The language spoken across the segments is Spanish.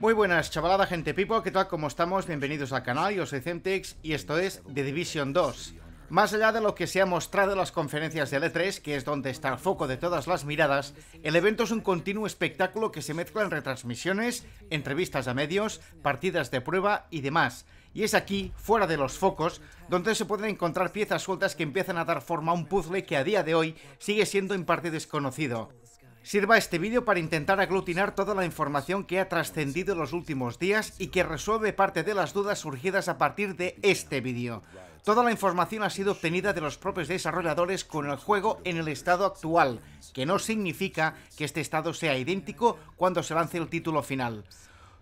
Muy buenas chavalada, gente pipo, ¿qué tal? ¿Cómo estamos? Bienvenidos al canal, yo soy Cemtex y esto es The Division 2. Más allá de lo que se ha mostrado en las conferencias de E3, que es donde está el foco de todas las miradas, el evento es un continuo espectáculo que se mezcla en retransmisiones, entrevistas a medios, partidas de prueba y demás. Y es aquí, fuera de los focos, donde se pueden encontrar piezas sueltas que empiezan a dar forma a un puzzle que a día de hoy sigue siendo en parte desconocido. Sirva este vídeo para intentar aglutinar toda la información que ha trascendido los últimos días y que resuelve parte de las dudas surgidas a partir de este vídeo. Toda la información ha sido obtenida de los propios desarrolladores con el juego en el estado actual, que no significa que este estado sea idéntico cuando se lance el título final.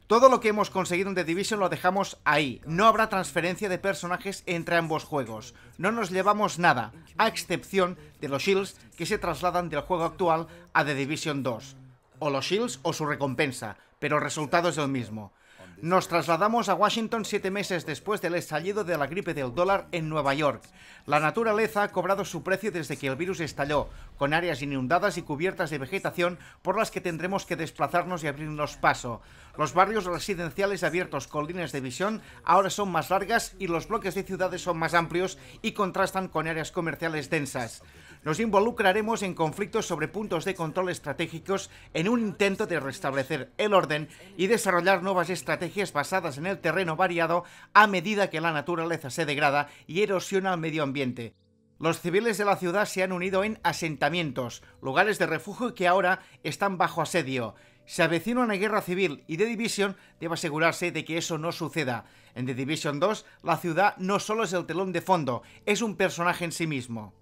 Todo lo que hemos conseguido en The Division lo dejamos ahí. No habrá transferencia de personajes entre ambos juegos. No nos llevamos nada, a excepción de los shields que se trasladan del juego actual a The Division 2. O los shields o su recompensa, pero el resultado es el mismo. Nos trasladamos a Washington siete meses después del estallido de la gripe del dólar en Nueva York. La naturaleza ha cobrado su precio desde que el virus estalló, con áreas inundadas y cubiertas de vegetación por las que tendremos que desplazarnos y abrirnos paso. Los barrios residenciales abiertos con líneas de visión ahora son más largas y los bloques de ciudades son más amplios y contrastan con áreas comerciales densas. Nos involucraremos en conflictos sobre puntos de control estratégicos en un intento de restablecer el orden y desarrollar nuevas estrategias basadas en el terreno variado a medida que la naturaleza se degrada y erosiona el medio ambiente. Los civiles de la ciudad se han unido en asentamientos, lugares de refugio que ahora están bajo asedio. Se avecina una guerra civil y The Division debe asegurarse de que eso no suceda. En The Division 2, la ciudad no solo es el telón de fondo, es un personaje en sí mismo.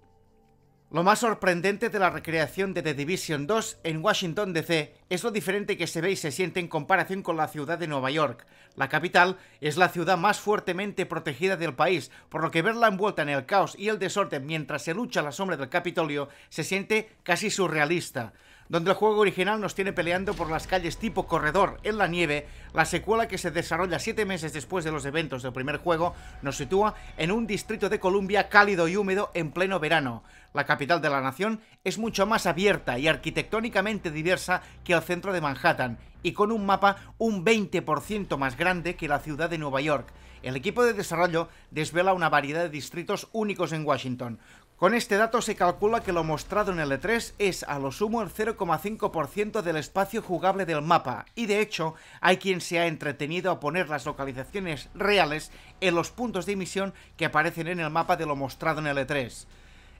Lo más sorprendente de la recreación de The Division 2 en Washington DC es lo diferente que se ve y se siente en comparación con la ciudad de Nueva York. La capital es la ciudad más fuertemente protegida del país, por lo que verla envuelta en el caos y el desorden mientras se lucha a la sombra del Capitolio se siente casi surrealista donde el juego original nos tiene peleando por las calles tipo corredor en la nieve, la secuela que se desarrolla siete meses después de los eventos del primer juego nos sitúa en un distrito de Columbia cálido y húmedo en pleno verano. La capital de la nación es mucho más abierta y arquitectónicamente diversa que el centro de Manhattan y con un mapa un 20% más grande que la ciudad de Nueva York. El equipo de desarrollo desvela una variedad de distritos únicos en Washington, con este dato se calcula que lo mostrado en el 3 e es a lo sumo el 0,5% del espacio jugable del mapa, y de hecho hay quien se ha entretenido a poner las localizaciones reales en los puntos de emisión que aparecen en el mapa de lo mostrado en el 3 e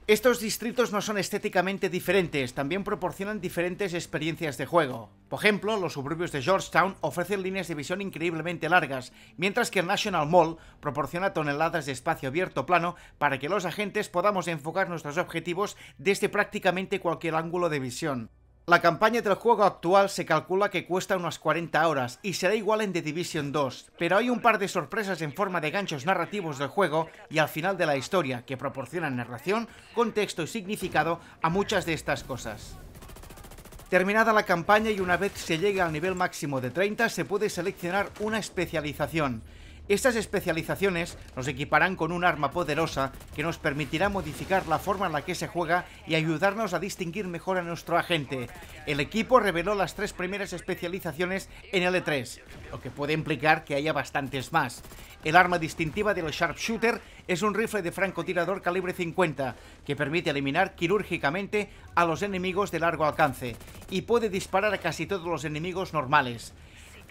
estos distritos no son estéticamente diferentes, también proporcionan diferentes experiencias de juego. Por ejemplo, los suburbios de Georgetown ofrecen líneas de visión increíblemente largas, mientras que el National Mall proporciona toneladas de espacio abierto plano para que los agentes podamos enfocar nuestros objetivos desde prácticamente cualquier ángulo de visión. La campaña del juego actual se calcula que cuesta unas 40 horas y será igual en The Division 2, pero hay un par de sorpresas en forma de ganchos narrativos del juego y al final de la historia que proporcionan narración, contexto y significado a muchas de estas cosas. Terminada la campaña y una vez se llegue al nivel máximo de 30 se puede seleccionar una especialización, estas especializaciones nos equiparán con un arma poderosa que nos permitirá modificar la forma en la que se juega y ayudarnos a distinguir mejor a nuestro agente. El equipo reveló las tres primeras especializaciones en L3, e lo que puede implicar que haya bastantes más. El arma distintiva del Sharpshooter es un rifle de francotirador calibre 50 que permite eliminar quirúrgicamente a los enemigos de largo alcance y puede disparar a casi todos los enemigos normales.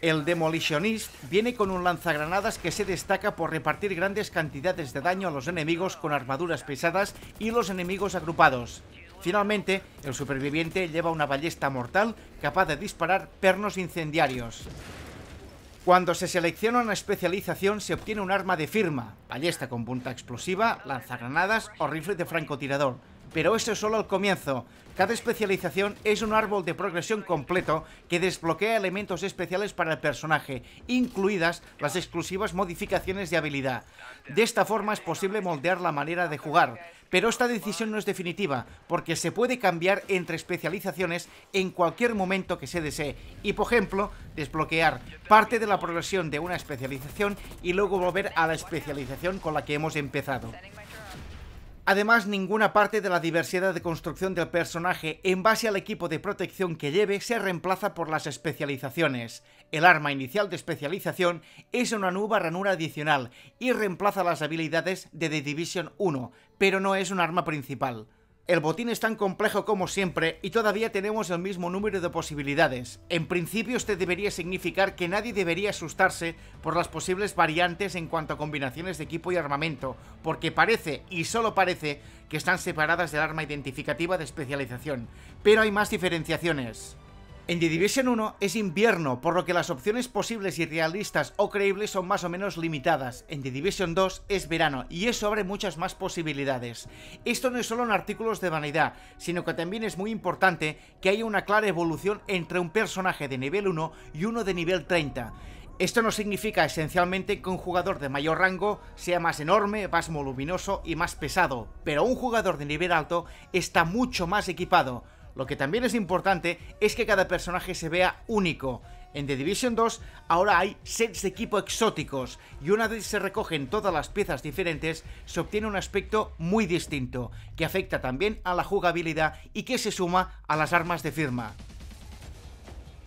El Demolitionist viene con un lanzagranadas que se destaca por repartir grandes cantidades de daño a los enemigos con armaduras pesadas y los enemigos agrupados. Finalmente, el superviviente lleva una ballesta mortal capaz de disparar pernos incendiarios. Cuando se selecciona una especialización se obtiene un arma de firma, ballesta con punta explosiva, lanzagranadas o rifle de francotirador pero eso es solo el comienzo. Cada especialización es un árbol de progresión completo que desbloquea elementos especiales para el personaje, incluidas las exclusivas modificaciones de habilidad. De esta forma es posible moldear la manera de jugar, pero esta decisión no es definitiva, porque se puede cambiar entre especializaciones en cualquier momento que se desee, y por ejemplo, desbloquear parte de la progresión de una especialización y luego volver a la especialización con la que hemos empezado. Además, ninguna parte de la diversidad de construcción del personaje en base al equipo de protección que lleve se reemplaza por las especializaciones. El arma inicial de especialización es una nueva ranura adicional y reemplaza las habilidades de The Division 1, pero no es un arma principal. El botín es tan complejo como siempre y todavía tenemos el mismo número de posibilidades. En principio este debería significar que nadie debería asustarse por las posibles variantes en cuanto a combinaciones de equipo y armamento, porque parece, y solo parece, que están separadas del arma identificativa de especialización. Pero hay más diferenciaciones. En The Division 1 es invierno, por lo que las opciones posibles y realistas o creíbles son más o menos limitadas. En The Division 2 es verano y eso abre muchas más posibilidades. Esto no es solo en artículos de vanidad, sino que también es muy importante que haya una clara evolución entre un personaje de nivel 1 y uno de nivel 30. Esto no significa esencialmente que un jugador de mayor rango sea más enorme, más voluminoso y más pesado, pero un jugador de nivel alto está mucho más equipado, lo que también es importante es que cada personaje se vea único. En The Division 2 ahora hay sets de equipo exóticos y una vez se recogen todas las piezas diferentes se obtiene un aspecto muy distinto que afecta también a la jugabilidad y que se suma a las armas de firma.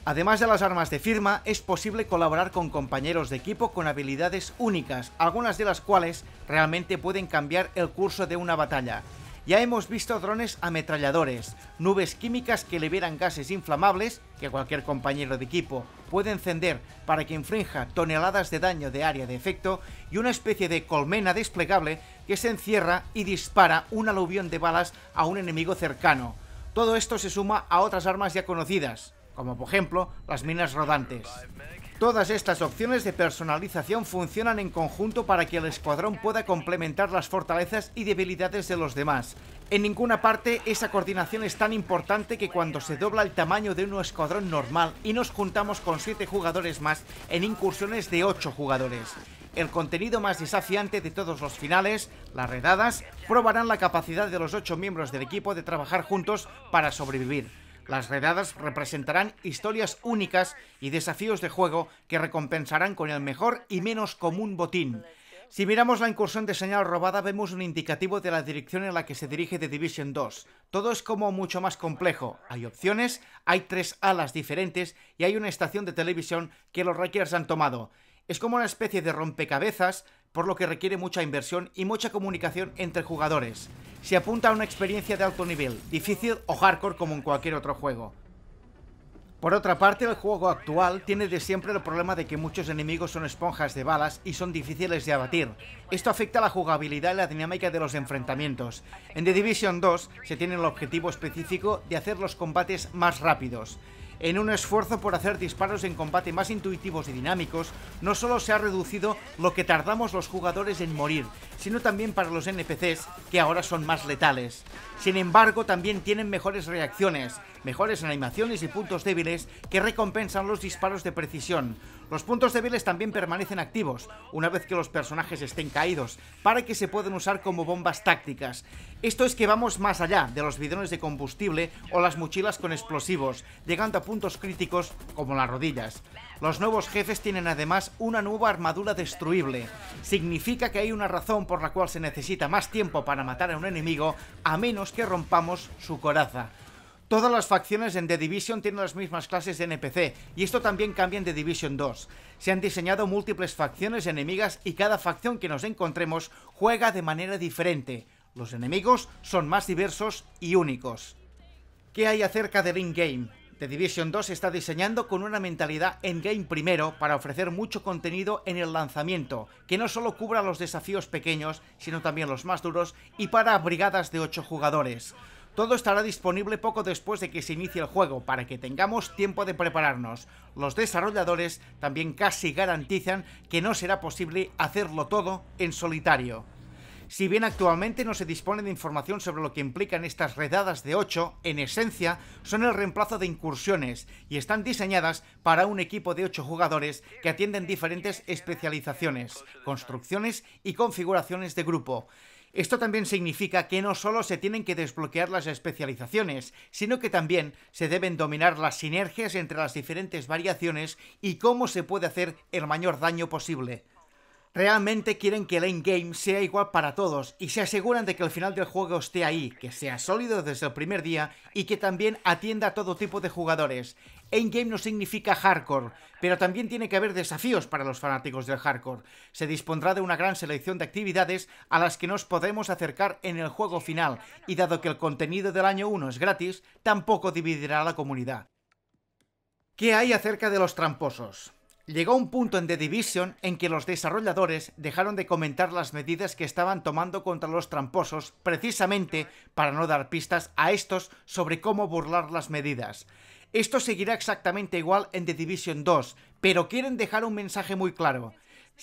Además de las armas de firma, es posible colaborar con compañeros de equipo con habilidades únicas, algunas de las cuales realmente pueden cambiar el curso de una batalla. Ya hemos visto drones ametralladores, nubes químicas que liberan gases inflamables que cualquier compañero de equipo puede encender para que infrinja toneladas de daño de área de efecto y una especie de colmena desplegable que se encierra y dispara un aluvión de balas a un enemigo cercano. Todo esto se suma a otras armas ya conocidas, como por ejemplo las minas rodantes. Todas estas opciones de personalización funcionan en conjunto para que el escuadrón pueda complementar las fortalezas y debilidades de los demás. En ninguna parte esa coordinación es tan importante que cuando se dobla el tamaño de un escuadrón normal y nos juntamos con 7 jugadores más en incursiones de 8 jugadores. El contenido más desafiante de todos los finales, las redadas, probarán la capacidad de los 8 miembros del equipo de trabajar juntos para sobrevivir. Las redadas representarán historias únicas y desafíos de juego que recompensarán con el mejor y menos común botín. Si miramos la incursión de señal robada, vemos un indicativo de la dirección en la que se dirige The Division 2. Todo es como mucho más complejo. Hay opciones, hay tres alas diferentes y hay una estación de televisión que los Rikers han tomado. Es como una especie de rompecabezas, por lo que requiere mucha inversión y mucha comunicación entre jugadores se apunta a una experiencia de alto nivel, difícil o hardcore como en cualquier otro juego. Por otra parte, el juego actual tiene de siempre el problema de que muchos enemigos son esponjas de balas y son difíciles de abatir. Esto afecta la jugabilidad y la dinámica de los enfrentamientos. En The Division 2 se tiene el objetivo específico de hacer los combates más rápidos en un esfuerzo por hacer disparos en combate más intuitivos y dinámicos, no solo se ha reducido lo que tardamos los jugadores en morir, sino también para los NPCs, que ahora son más letales. Sin embargo, también tienen mejores reacciones, mejores animaciones y puntos débiles que recompensan los disparos de precisión. Los puntos débiles también permanecen activos una vez que los personajes estén caídos, para que se puedan usar como bombas tácticas. Esto es que vamos más allá de los bidones de combustible o las mochilas con explosivos, llegando a puntos críticos como las rodillas. Los nuevos jefes tienen además una nueva armadura destruible. Significa que hay una razón por la cual se necesita más tiempo para matar a un enemigo a menos que rompamos su coraza. Todas las facciones en The Division tienen las mismas clases de NPC, y esto también cambia en The Division 2. Se han diseñado múltiples facciones enemigas y cada facción que nos encontremos juega de manera diferente. Los enemigos son más diversos y únicos. ¿Qué hay acerca del in-game? The Division 2 está diseñando con una mentalidad en-game primero para ofrecer mucho contenido en el lanzamiento, que no solo cubra los desafíos pequeños, sino también los más duros, y para brigadas de 8 jugadores. Todo estará disponible poco después de que se inicie el juego para que tengamos tiempo de prepararnos. Los desarrolladores también casi garantizan que no será posible hacerlo todo en solitario. Si bien actualmente no se dispone de información sobre lo que implican estas redadas de 8, en esencia son el reemplazo de incursiones y están diseñadas para un equipo de 8 jugadores que atienden diferentes especializaciones, construcciones y configuraciones de grupo. Esto también significa que no solo se tienen que desbloquear las especializaciones, sino que también se deben dominar las sinergias entre las diferentes variaciones y cómo se puede hacer el mayor daño posible. Realmente quieren que el endgame sea igual para todos y se aseguran de que el final del juego esté ahí, que sea sólido desde el primer día y que también atienda a todo tipo de jugadores. Endgame no significa hardcore, pero también tiene que haber desafíos para los fanáticos del hardcore. Se dispondrá de una gran selección de actividades a las que nos podemos acercar en el juego final, y dado que el contenido del año 1 es gratis, tampoco dividirá a la comunidad. ¿Qué hay acerca de los tramposos? Llegó un punto en The Division en que los desarrolladores dejaron de comentar las medidas que estaban tomando contra los tramposos precisamente para no dar pistas a estos sobre cómo burlar las medidas. Esto seguirá exactamente igual en The Division 2, pero quieren dejar un mensaje muy claro.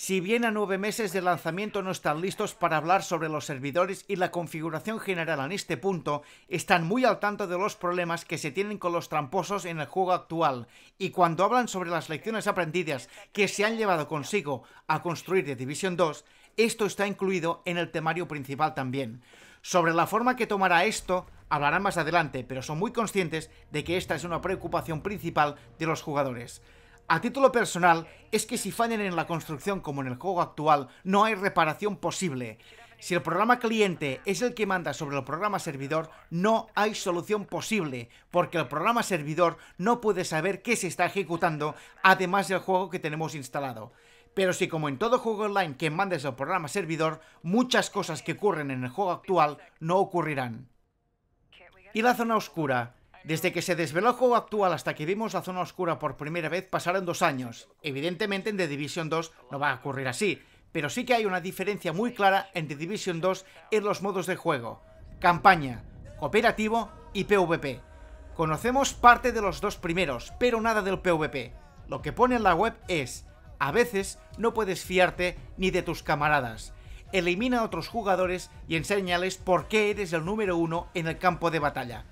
Si bien a nueve meses de lanzamiento no están listos para hablar sobre los servidores y la configuración general en este punto, están muy al tanto de los problemas que se tienen con los tramposos en el juego actual, y cuando hablan sobre las lecciones aprendidas que se han llevado consigo a construir de División 2, esto está incluido en el temario principal también. Sobre la forma que tomará esto, hablarán más adelante, pero son muy conscientes de que esta es una preocupación principal de los jugadores. A título personal, es que si fallan en la construcción como en el juego actual, no hay reparación posible. Si el programa cliente es el que manda sobre el programa servidor, no hay solución posible, porque el programa servidor no puede saber qué se está ejecutando, además del juego que tenemos instalado. Pero si como en todo juego online que mandes el programa servidor, muchas cosas que ocurren en el juego actual no ocurrirán. Y la zona oscura. Desde que se desveló el juego actual hasta que vimos la zona oscura por primera vez pasaron dos años. Evidentemente en The Division 2 no va a ocurrir así, pero sí que hay una diferencia muy clara entre Division 2 en los modos de juego, campaña, cooperativo y PvP. Conocemos parte de los dos primeros, pero nada del PvP. Lo que pone en la web es, a veces no puedes fiarte ni de tus camaradas. Elimina a otros jugadores y enséñales por qué eres el número uno en el campo de batalla.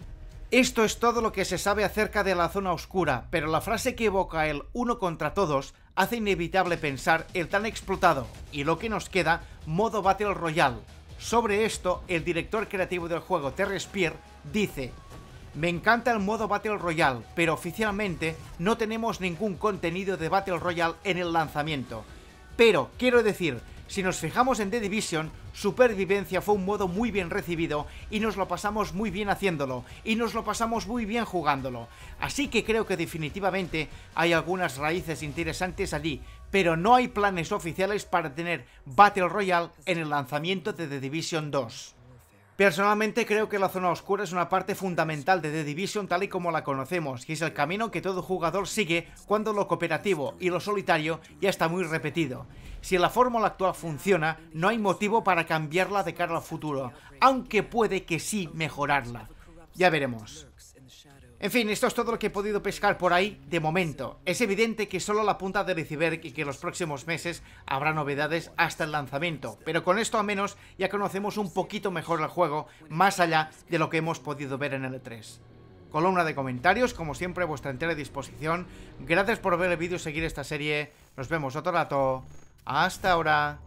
Esto es todo lo que se sabe acerca de la zona oscura, pero la frase que evoca el uno contra todos hace inevitable pensar el tan explotado y lo que nos queda modo Battle Royale. Sobre esto, el director creativo del juego, Terry Spear, dice me encanta el modo Battle Royale, pero oficialmente no tenemos ningún contenido de Battle Royale en el lanzamiento. Pero, quiero decir, si nos fijamos en The Division, Supervivencia fue un modo muy bien recibido y nos lo pasamos muy bien haciéndolo y nos lo pasamos muy bien jugándolo. Así que creo que definitivamente hay algunas raíces interesantes allí, pero no hay planes oficiales para tener Battle Royale en el lanzamiento de The Division 2. Personalmente creo que la zona oscura es una parte fundamental de The Division tal y como la conocemos, y es el camino que todo jugador sigue cuando lo cooperativo y lo solitario ya está muy repetido. Si la fórmula actual funciona, no hay motivo para cambiarla de cara al futuro, aunque puede que sí mejorarla. Ya veremos. En fin, esto es todo lo que he podido pescar por ahí de momento. Es evidente que solo la punta de iceberg y que los próximos meses habrá novedades hasta el lanzamiento, pero con esto a menos ya conocemos un poquito mejor el juego, más allá de lo que hemos podido ver en el 3 e columna de comentarios, como siempre a vuestra entera disposición. Gracias por ver el vídeo y seguir esta serie. Nos vemos otro rato. Hasta ahora.